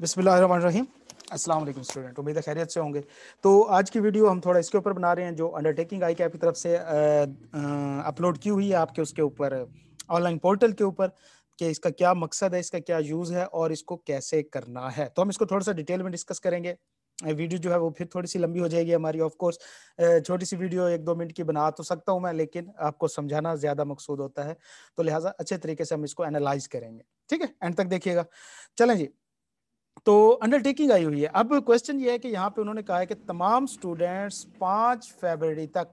बिसमीम अस्सलाम वालेकुम स्टूडेंट उम्मीद है खैरियत से होंगे तो आज की वीडियो हम थोड़ा इसके ऊपर बना रहे हैं जो अंडरटेकिंग आई कैप की तरफ से अपलोड की हुई है आपके उसके ऊपर ऑनलाइन पोर्टल के ऊपर कि इसका क्या मकसद है इसका क्या यूज़ है और इसको कैसे करना है तो हम इसको थोड़ा सा डिटेल में डिस्कस करेंगे वीडियो जो है वो फिर थोड़ी सी लंबी हो जाएगी हमारी ऑफ कोर्स छोटी सी वीडियो एक दो मिनट की बना तो सकता हूँ मैं लेकिन आपको समझाना ज्यादा मकसूद होता है तो लिहाजा अच्छे तरीके से हम इसको एनालाइज करेंगे ठीक है एंड तक देखिएगा चलें जी तो अंडरटेकिंग आई हुई है अब क्वेश्चन ये है कि यहाँ पे उन्होंने कहा है कि तमाम स्टूडेंट्स पाँच फेबररी तक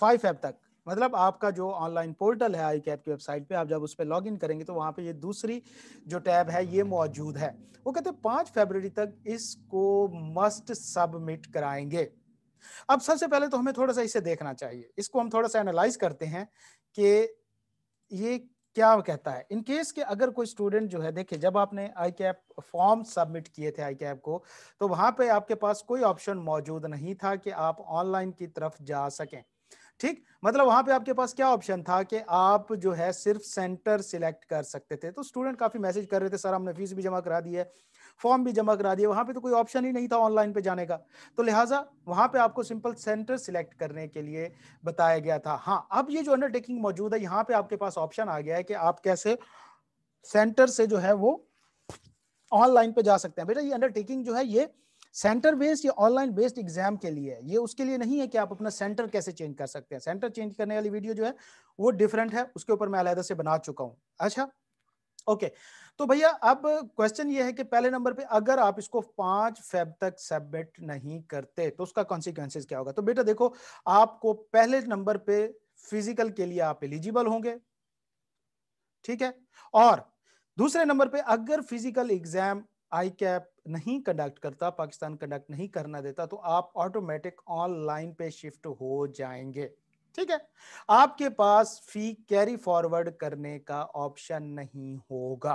फाइव फेब तक मतलब आपका जो ऑनलाइन पोर्टल है आई कैप की वेबसाइट पे आप जब उस पर लॉग इन करेंगे तो वहाँ पे ये दूसरी जो टैब है ये मौजूद है वो कहते हैं पाँच फेबररी तक इसको मस्ट सबमिट कराएंगे अब सबसे पहले तो हमें थोड़ा सा इसे देखना चाहिए इसको हम थोड़ा सा एनालाइज करते हैं कि ये क्या कहता है इन केस के अगर कोई स्टूडेंट जो है देखिए जब आपने आई कैप फॉर्म सबमिट किए थे आई कैप को तो वहां पे आपके पास कोई ऑप्शन मौजूद नहीं था कि आप ऑनलाइन की तरफ जा सकें ठीक मतलब वहां पे आपके पास क्या ऑप्शन था कि आप जो है सिर्फ सेंटर सिलेक्ट कर सकते थे तो स्टूडेंट काफी मैसेज कर रहे थे सर हमने फीस भी जमा करा दी है फॉर्म भी जमा करा दिया वहां पे तो कोई ऑप्शन ही नहीं था ऑनलाइन पे जाने का तो लिहाजा वहां पे आपको सिंपल सेंटर सिलेक्ट करने के लिए बताया गया था हाँ अब ये जो अंडरटेकिंग मौजूद है यहाँ पे आपके पास ऑप्शन आ गया है कि आप कैसे सेंटर से जो है वो ऑनलाइन पे जा सकते हैं बेटा ये अंडरटेकिंग जो है ये सेंटर बेस्ड या ऑनलाइन बेस्ड एग्जाम के लिए है ये उसके लिए नहीं है कि आप अपना सेंटर कैसे चेंज कर सकते हैं सेंटर चेंज करने वाली वीडियो जो है वो डिफरेंट है उसके ऊपर मैं अलहदा से बना चुका हूँ अच्छा ओके तो भैया अब क्वेश्चन ये है कि पहले नंबर पे अगर आप इसको पांच फेब तक सबमिट नहीं करते तो उसका कॉन्सिक्वेंसेस क्या होगा तो बेटा देखो आपको पहले नंबर पे फिजिकल के लिए आप एलिजिबल होंगे ठीक है और दूसरे नंबर पे अगर फिजिकल एग्जाम आई कैप नहीं कंडक्ट करता पाकिस्तान कंडक्ट नहीं करना देता तो आप ऑटोमेटिक ऑनलाइन पे शिफ्ट हो जाएंगे ठीक है आपके पास फी कैरी फॉरवर्ड करने का ऑप्शन नहीं होगा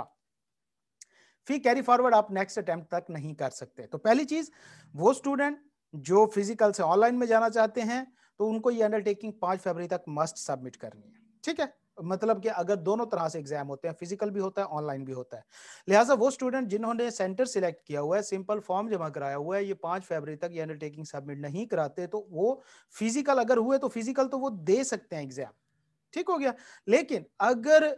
फी कैरी फॉरवर्ड आप नेक्स्ट अटेम्प्ट तक नहीं कर सकते तो पहली चीज वो स्टूडेंट जो फिजिकल से ऑनलाइन में जाना चाहते हैं तो उनको ये अंडरटेकिंग पांच फरवरी तक मस्ट सबमिट करनी है ठीक है मतलब कि अगर दोनों तरह से एग्जाम होते हैं फिजिकल भी होता है ऑनलाइन भी होता है लिहाजा वो स्टूडेंट जिन्होंने सेंटर सिलेक्ट किया हुआ है सिंपल फॉर्म जमा कराया हुआ है ये पांच फरवरी तक ये अंडरटेकिंग सबमिट नहीं कराते तो वो फिजिकल अगर हुए तो फिजिकल तो वो दे सकते हैं एग्जाम ठीक हो गया लेकिन अगर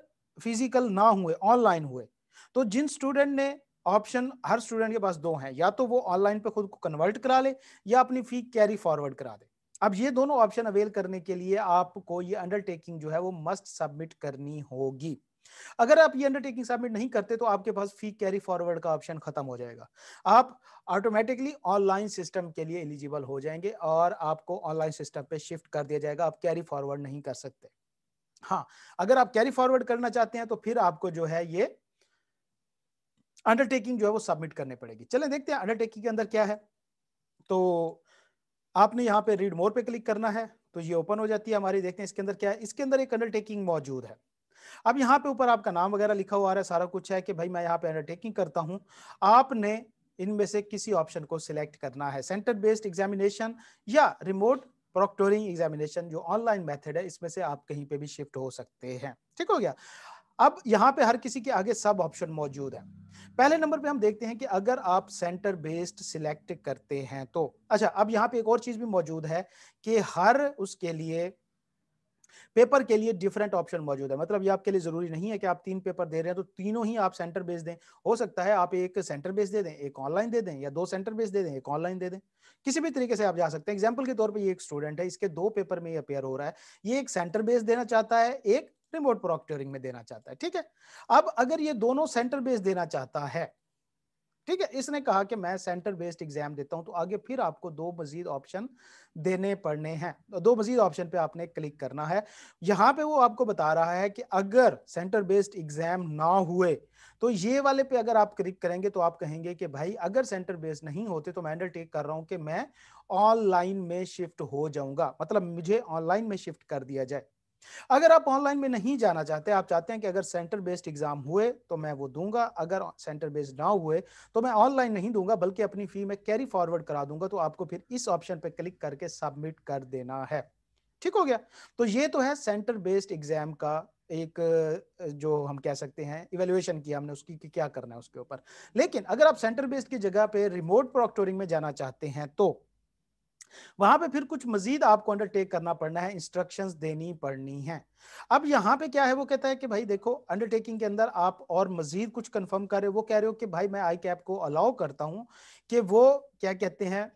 फिजिकल ना हुए ऑनलाइन हुए तो जिन स्टूडेंट ने ऑप्शन हर स्टूडेंट के पास दो हैं या तो वो ऑनलाइन पे खुद को कन्वर्ट करा ले या अपनी फी कैरी फॉरवर्ड करा दे अब ये दोनों ऑप्शन अवेल करने के लिए आपको ये अंडरटेकिंग जो है वो मस्ट सबमिट करनी होगी अगर आप ये अंडरटेकिंग सबमिट नहीं करते तो आपके पास फी कैरी फॉरवर्ड का ऑप्शन खत्म हो जाएगा आप ऑटोमेटिकली ऑनलाइन सिस्टम के लिए एलिजिबल हो जाएंगे और आपको ऑनलाइन सिस्टम पे शिफ्ट कर दिया जाएगा आप कैरी फॉरवर्ड नहीं कर सकते हाँ अगर आप कैरी फॉरवर्ड करना चाहते हैं तो फिर आपको जो है ये अंडरटेकिंग जो है वो सबमिट करने पड़ेगी चले देखते हैं अंडरटेकिंग के अंदर क्या है तो आपने यहाँ पे रीड मोर पे क्लिक करना है तो ये ओपन हो जाती है हमारी देखते हैं इसके अंदर क्या है इसके अंदर एक अंडरटेकिंग मौजूद है अब यहाँ पे ऊपर आपका नाम वगैरह लिखा हुआ है सारा कुछ है कि भाई मैं यहाँ पे अंडरटेकिंग करता हूँ आपने इनमें से किसी ऑप्शन को सिलेक्ट करना है सेंटर बेस्ड एग्जामिनेशन या रिमोट प्रोक्टोरिंग एग्जामिनेशन जो ऑनलाइन मेथड है इसमें से आप कहीं पे भी शिफ्ट हो सकते हैं ठीक हो गया अब यहां पे हर किसी के आगे सब ऑप्शन मौजूद है पहले नंबर पे हम देखते हैं कि अगर आप सेंटर बेस्ड सिलेक्ट करते हैं तो अच्छा अब यहाँ पे एक और चीज भी मौजूद है कि हर उसके लिए पेपर के लिए डिफरेंट ऑप्शन मौजूद है मतलब ये आपके लिए जरूरी नहीं है कि आप तीन पेपर दे रहे हैं तो तीनों ही आप सेंटर बेस दें हो सकता है आप एक सेंटर बेस दे दें एक ऑनलाइन दे दें या दो सेंटर बेस दे दें एक ऑनलाइन दे दें किसी भी तरीके से आप जा सकते हैं एग्जाम्पल के तौर पर ये एक स्टूडेंट है इसके दो पेपर में अपेयर हो रहा है ये एक सेंटर बेस देना चाहता है एक रिमोट प्रोक्योरिंग में देना चाहता है ठीक है अब अगर ये दोनों सेंटर बेस्ड देना चाहता है ठीक है इसने कहा कि मैं सेंटर बेस्ड एग्जाम देता हूं तो आगे फिर आपको दो मजीद ऑप्शन देने पड़ने हैं तो दो मजीद ऑप्शन पे आपने क्लिक करना है यहाँ पे वो आपको बता रहा है कि अगर सेंटर बेस्ड एग्जाम ना हुए तो ये वाले पे अगर आप क्लिक करेंगे तो आप कहेंगे कि भाई अगर सेंटर बेस्ड नहीं होते तो मैं टेक कर रहा हूँ कि मैं ऑनलाइन में शिफ्ट हो जाऊंगा मतलब मुझे ऑनलाइन में शिफ्ट कर दिया जाए अगर आप ऑनलाइन में नहीं जाना चाहते आप चाहते हैं कि अगर सेंटर बेस्ड एग्जाम हुए तो मैं वो दूंगा अगर सेंटर बेस्ड ना हुए तो मैं ऑनलाइन नहीं दूंगा बल्कि अपनी फी में कैरी फॉरवर्ड करा दूंगा तो आपको फिर इस ऑप्शन पर क्लिक करके सबमिट कर देना है ठीक हो गया तो ये तो है सेंटर बेस्ड एग्जाम का एक जो हम कह सकते हैं इवेल्युएशन किया हमने उसकी कि क्या करना है उसके ऊपर लेकिन अगर आप सेंटर बेस्ड की जगह पे रिमोट प्रोक्टोरिंग में जाना चाहते हैं तो वहां पे फिर कुछ मजीद आपको अंडरटेक करना पड़ना है इंस्ट्रक्शन देनी पड़नी है अब यहाँ पे क्या है वो कहता है कि भाई देखो अंडरटेकिंग के अंदर आप और मजीद कुछ कन्फर्म कर रहे हो वो कह रहे हो कि भाई मैं आई कैप को अलाउ करता हूँ कि वो क्या कहते हैं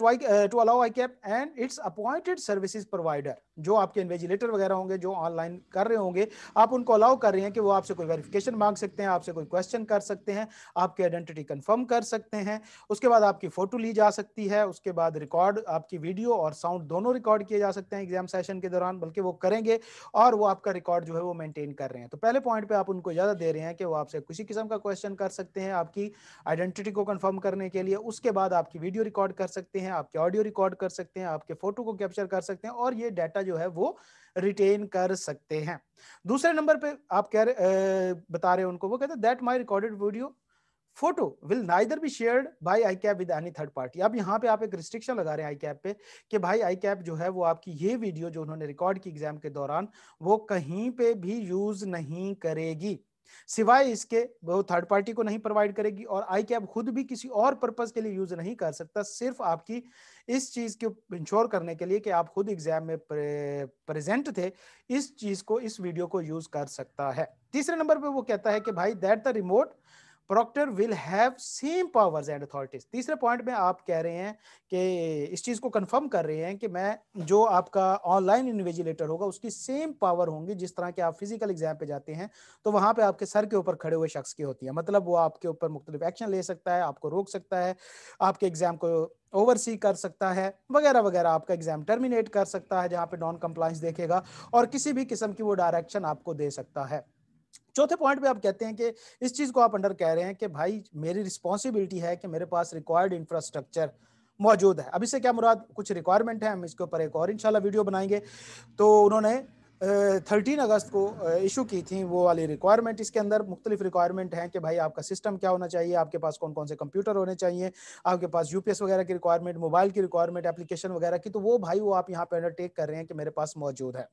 to allow ICAP and its appointed services provider जो आपके इन्वेजिलेटर वगैरह होंगे जो ऑनलाइन कर रहे होंगे आप उनको अलाउ कर रहे हैं कि वो आपसे कोई वेरिफिकेशन मांग सकते हैं आपसे कोई क्वेश्चन कर सकते हैं आपकी आइडेंटिटी कंफर्म कर सकते हैं उसके बाद आपकी फोटो ली जा सकती है उसके बाद रिकॉर्ड आपकी वीडियो और साउंड दोनों रिकॉर्ड किए जा सकते हैं एग्जाम सेशन के दौरान बल्कि वो करेंगे और वो आपका रिकॉर्ड जो है वो मेनटेन कर रहे हैं तो पहले पॉइंट पर आप उनको इजाजत दे रहे हैं कि वो आपसे किसी किस्म का क्वेश्चन कर सकते हैं आपकी आइडेंटिटी को कन्फर्म करने के लिए उसके बाद आपकी वीडियो रिकॉर्ड कर सकते हैं आपके ऑडियो रिकॉर्ड कर सकते हैं आपके फोटो को कैप्चर कर सकते हैं और ये डाटा का जो है वो रिटेन कर सकते हैं दूसरे नंबर पे आप कह रहे बता रहे उनको वो कहते हैं that my recorded video photo will neither be share by ICAP with any third party अब यहाँ पे आप एक रिस्ट्रिक्शन लगा रहे हैं आई कैप पे कि भाई आई कैप जो है वो आपकी ये वीडियो जो उन्होंने रिकॉर्ड की एग्जाम के दौरान वो कहीं पे भी यूज नहीं करेगी सिवाय इसके वो थर्ड पार्टी को नहीं प्रोवाइड करेगी और आई कैप खुद भी किसी और पर्पज के लिए यूज नहीं कर सकता सिर्फ आपकी इस चीज़ को इंश्योर करने के लिए कि आप खुद एग्जाम में प्रेजेंट थे इस चीज़ को इस वीडियो को यूज़ कर सकता है तीसरे नंबर पे वो कहता है कि भाई that the remote proctor will have same powers and authorities तीसरे पॉइंट में आप कह रहे हैं कि इस चीज़ को कंफर्म कर रहे हैं कि मैं जो आपका ऑनलाइन इन्वेजिलेटर होगा उसकी सेम पावर होंगी जिस तरह के आप फिजिकल एग्जाम पे जाते हैं तो वहाँ पे आपके सर के ऊपर खड़े हुए शख्स की होती है मतलब वो आपके ऊपर मुख्तलिफ एक्शन ले सकता है आपको रोक सकता है आपके एग्जाम को ओवरसी कर सकता है वगैरह वगैरह आपका एग्जाम टर्मिनेट कर सकता है जहाँ पे नॉन कम्प्लाइंस देखेगा और किसी भी किस्म की वो डायरेक्शन आपको दे सकता है चौथे पॉइंट पे आप कहते हैं कि इस चीज को आप अंडर कह रहे हैं कि भाई मेरी रिस्पॉन्सिबिलिटी है कि मेरे पास रिक्वायर्ड इंफ्रास्ट्रक्चर मौजूद है अभी से क्या मुराद कुछ रिक्वायरमेंट है हम इसके ऊपर एक और इंशाल्लाह वीडियो बनाएंगे तो उन्होंने थर्टीन अगस्त को इशू की थी वो वाली रिक्वायरमेंट इसके अंदर मुख्तलिफ रिक्वायरमेंट हैं कि भाई आपका सिस्टम क्या होना चाहिए आपके पास कौन कौन से कंप्यूटर होने चाहिए आपके पास यूपीएस वगैरह की रिक्वायरमेंट मोबाइल की रिक्वायरमेंट एप्लीकेशन वगैरह की तो वो भाई वो आप यहाँ पे अंडरटेक कर रहे हैं कि मेरे पास मौजूद है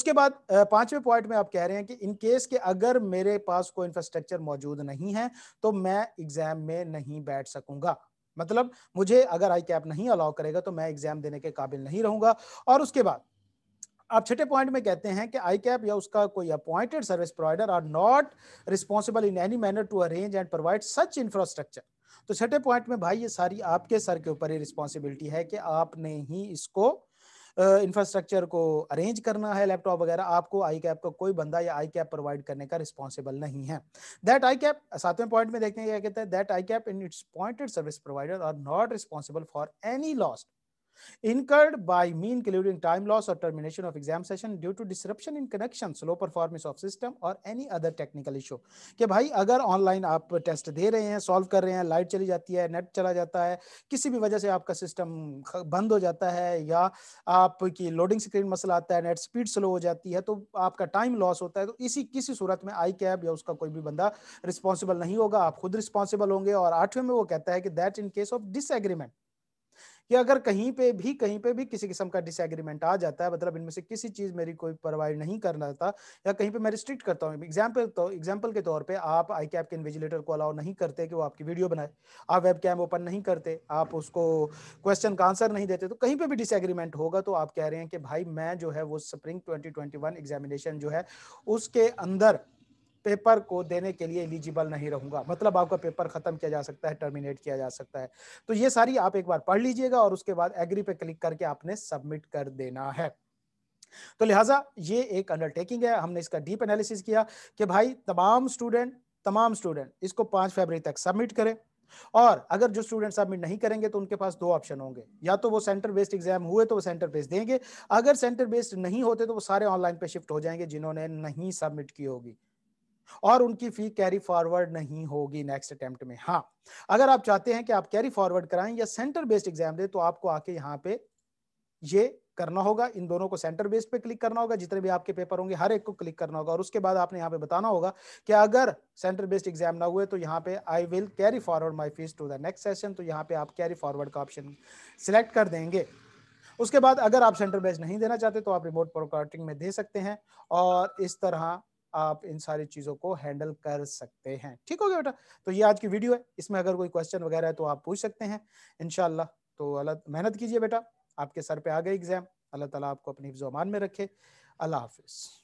उसके बाद पांचवें पॉइंट में आप कह रहे हैं कि इन केस के अगर मेरे पास कोई इंफ्रास्ट्रक्चर मौजूद नहीं है तो मैं एग्जाम में नहीं बैठ सकूंगा मतलब मुझे अगर आई कैप नहीं अलाउ करेगा तो मैं एग्जाम देने के काबिल नहीं रहूंगा और उसके बाद आप छठे पॉइंट में कहते हैं कि आई कैप या उसका कोई appointed service provider are not responsible in any manner to arrange and provide such infrastructure तो छठे पॉइंट में भाई ये सारी आपके सर के ऊपर ही रिस्पॉन्सिबिलिटी है कि आपने ही इसको इंफ्रास्ट्रक्चर uh, को अरेंज करना है लैपटॉप वगैरह आपको आई कैप का कोई बंदा या आई कैप प्रोवाइड करने का रिस्पॉन्सिबल नहीं है दैट आई कैप सातवें पॉइंट में देखते हैं क्या कहते हैं that ICAP in its pointed service provider are not responsible for any lost incurred by mean including time loss or termination of exam session due to disruption in connection slow performance of system or any other technical issue कि भाई अगर online आप test दे रहे हैं solve कर रहे हैं light चली जाती है नेट चला जाता है किसी भी वजह से आपका सिस्टम बंद हो जाता है या आपकी लोडिंग स्क्रीन मसला आता है नेट स्पीड स्लो हो जाती है तो आपका टाइम लॉस होता है तो इसी किसी सूरत में आई कैब या उसका कोई भी बंदा रिस्पॉन्सिबल नहीं होगा आप खुद रिस्पॉन्सिबल होंगे और आठवें में वो कहता है कि that in case of disagreement कि अगर कहीं पे भी कहीं पे भी किसी किस्म का डिसएग्रीमेंट आ जाता है मतलब इनमें से किसी चीज मेरी कोई परवाह नहीं करना था या कहीं पे मैं रिस्ट्रिक्ट करता हूँ एग्जाम्पल तो एग्जाम्पल के तौर पे आप आई कैप के इन्विजिलेटर को अलाउ नहीं करते कि वो आपकी वीडियो बनाए आप वेब कैम ओपन नहीं करते आप उसको क्वेश्चन का आंसर नहीं देते तो कहीं पे भी डिसएग्रीमेंट होगा तो आप कह रहे हैं कि भाई मैं जो है वो स्प्रिंग ट्वेंटी एग्जामिनेशन जो है उसके अंदर पेपर को देने के लिए एलिजिबल नहीं रहूंगा मतलब आपका पेपर खत्म किया जा सकता है टर्मिनेट किया जा सकता है तो ये सारी आप एक बार पढ़ लीजिएगा और उसके बाद एग्री पे क्लिक करके आपने सबमिट कर देना है तो लिहाजा ये एक अंडरटेकिंग है हमने इसका डीप एनालिसिस किया कि भाई तमाम स्टूडेंट तमाम स्टूडेंट इसको पांच फरवरी तक सबमिट करें और अगर जो स्टूडेंट सबमिट नहीं करेंगे तो उनके पास दो ऑप्शन होंगे या तो वो सेंटर बेस्ड एग्जाम हुए तो वो सेंटर बेस्ड देंगे अगर सेंटर बेस्ड नहीं होते तो वो सारे ऑनलाइन पे शिफ्ट हो जाएंगे जिन्होंने नहीं सबमिट की होगी और उनकी फी कैरी फॉरवर्ड नहीं होगी नेक्स्ट अटेम्प्ट में हाँ अगर आप चाहते हैं कि आप कैरी फॉरवर्ड कराएं या सेंटर बेस्ड एग्जाम दें तो आपको आके यहाँ पे ये करना होगा इन दोनों को सेंटर बेस्ड पे क्लिक करना होगा जितने भी आपके पेपर होंगे हर एक को क्लिक करना होगा और उसके बाद आपने यहाँ पे बताना होगा कि अगर सेंटर बेस्ड एग्जाम ना हुए तो यहाँ पे I will carry forward my fees to the next session तो यहाँ पे आप कैरी फॉरवर्ड का ऑप्शन सिलेक्ट कर देंगे उसके बाद अगर आप सेंटर बेस्ड नहीं देना चाहते तो आप रिमोट प्रोकाउटिंग में दे सकते हैं और इस तरह आप इन सारी चीज़ों को हैंडल कर सकते हैं ठीक हो गया बेटा तो ये आज की वीडियो है इसमें अगर कोई क्वेश्चन वगैरह है तो आप पूछ सकते हैं इनशाला तो अल्लाह मेहनत कीजिए बेटा आपके सर पे आ गए एग्जाम अल्लाह ताला आपको अपनी हिफ्ज़ अमान में रखे अल्लाह हाफिज़